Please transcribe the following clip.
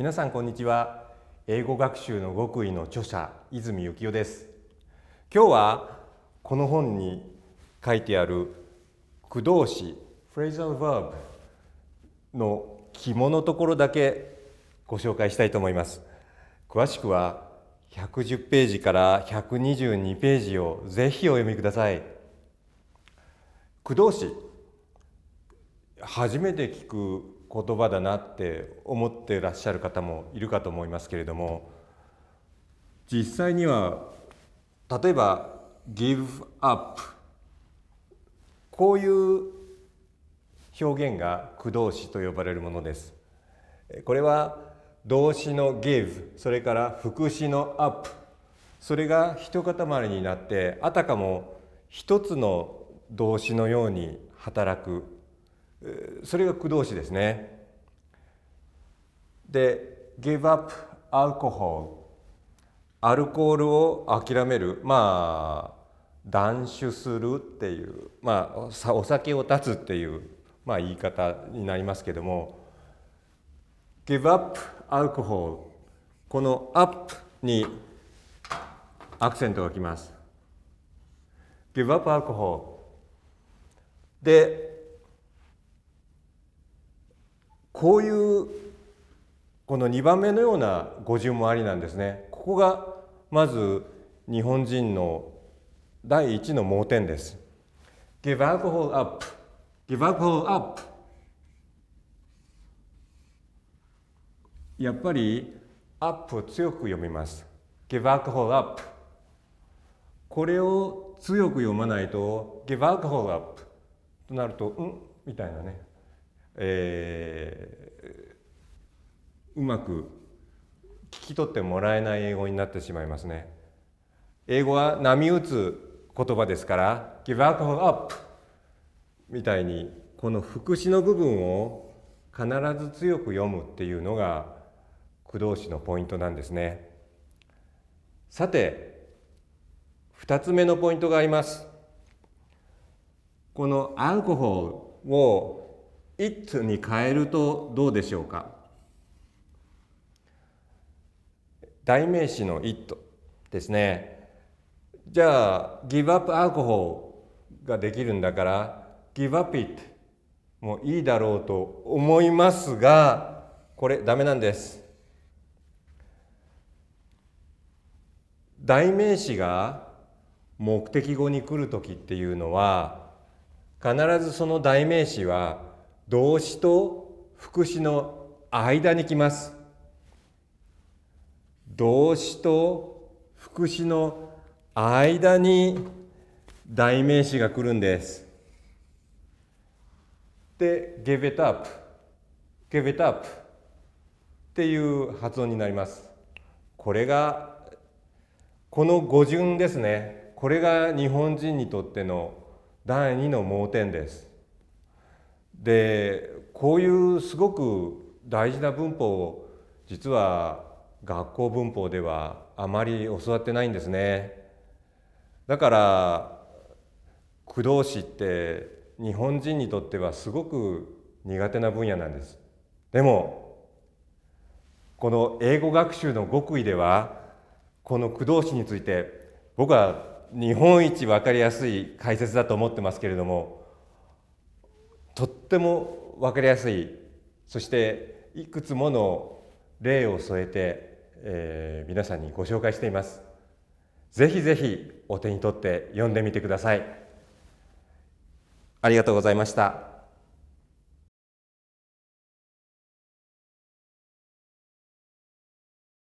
皆さんこんにちは英語学習の極意の著者泉幸男です今日はこの本に書いてある駆動詞フレーザルバーブの肝のところだけご紹介したいと思います詳しくは110ページから122ページをぜひお読みください駆動詞初めて聞く言葉だなって思ってらっしゃる方もいるかと思いますけれども実際には例えば give up こういう表現が駆動詞と呼ばれるものです。これは動詞の give それから副詞の up それが一塊になってあたかも一つの動詞のように働くそれが駆動詞ですねで give up alcohol アルコールを諦めるまあ断酒するっていうまあお酒を断つっていうまあ言い方になりますけども give up alcohol この up にアクセントがきます give up alcohol でこういうこの2番目のような語順もありなんですね。ここがまず日本人の第一の盲点です。Give alcohol up. Give alcohol up. やっぱりアップを強く読みます。Give alcohol up. これを強く読まないと Give alcohol up となるとうんみたいなね、えー、うまく聞き取ってもらえない英語になってしまいますね英語は波打つ言葉ですから「give alcohol up」みたいにこの副詞の部分を必ず強く読むっていうのが駆動詞のポイントなんですねさて2つ目のポイントがありますこのアルコホルを it に変えるとどうでしょうか代名詞の「it」ですねじゃあ「give up alcohol」ができるんだから「give up it」もういいだろうと思いますがこれダメなんです代名詞が目的語に来る時っていうのは必ずその代名詞は動詞と副詞の間に来ます動詞と副詞の間に代名詞が来るんです。で、give it up, give it up っていう発音になります。これがこの語順ですね。これが日本人にとっての第二の盲点です。でこういうすごく大事な文法を実は学校文法ではあまり教わってないんですねだから駆動詞って日本人にとってはすごく苦手な分野なんですでもこの英語学習の極意ではこの駆動詞について僕は日本一分かりやすい解説だと思ってますけれどもとっても分かりやすいそしていくつもの例を添えてえー、皆さんにご紹介しています。ぜひぜひお手に取って読んでみてください。ありがとうございました。